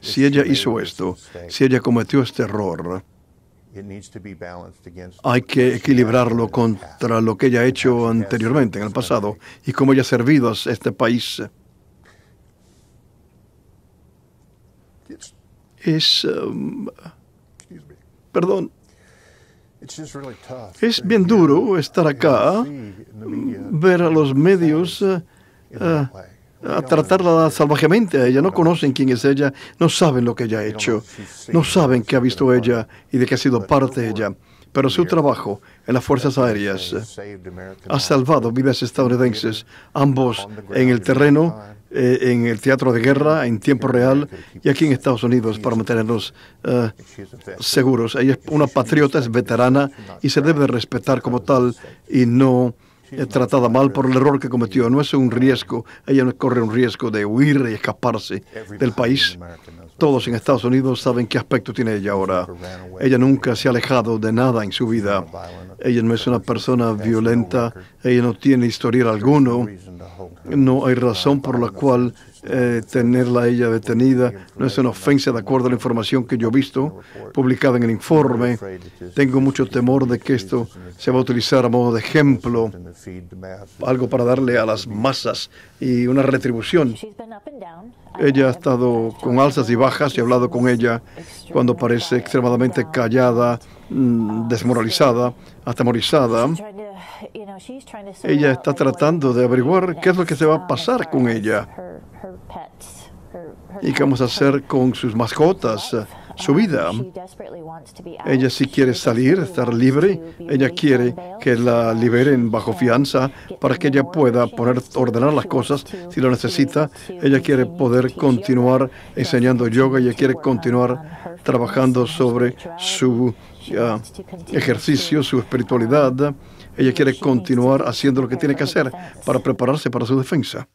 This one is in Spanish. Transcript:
Si ella hizo esto, si ella cometió este error, hay que equilibrarlo contra lo que ella ha hecho anteriormente, en el pasado, y cómo ella ha servido a este país. Es... Um, perdón. Es bien duro estar acá, ver a los medios a tratarla salvajemente a ella. No conocen quién es ella, no saben lo que ella ha hecho, no saben qué ha visto ella y de qué ha sido parte ella. Pero su trabajo en las Fuerzas Aéreas ha salvado vidas estadounidenses, ambos en el terreno, eh, en el teatro de guerra, en tiempo real y aquí en Estados Unidos para mantenernos eh, seguros. Ella es una patriota, es veterana y se debe respetar como tal y no tratada mal por el error que cometió. No es un riesgo, ella no corre un riesgo de huir y escaparse del país. Todos en Estados Unidos saben qué aspecto tiene ella ahora. Ella nunca se ha alejado de nada en su vida. Ella no es una persona violenta, ella no tiene historial alguno. No hay razón por la cual eh, tenerla ella detenida. No es una ofensa de acuerdo a la información que yo he visto publicada en el informe. Tengo mucho temor de que esto se va a utilizar a modo de ejemplo, algo para darle a las masas y una retribución. Ella ha estado con alzas y bajas y he hablado con ella cuando parece extremadamente callada, mm, desmoralizada, atemorizada. Ella está tratando de averiguar qué es lo que se va a pasar con ella y qué vamos a hacer con sus mascotas su vida. Ella sí quiere salir, estar libre. Ella quiere que la liberen bajo fianza para que ella pueda poner, ordenar las cosas si lo necesita. Ella quiere poder continuar enseñando yoga. Ella quiere continuar trabajando sobre su ah, ejercicio, su espiritualidad. Ella quiere continuar haciendo lo que tiene que hacer para prepararse para su defensa.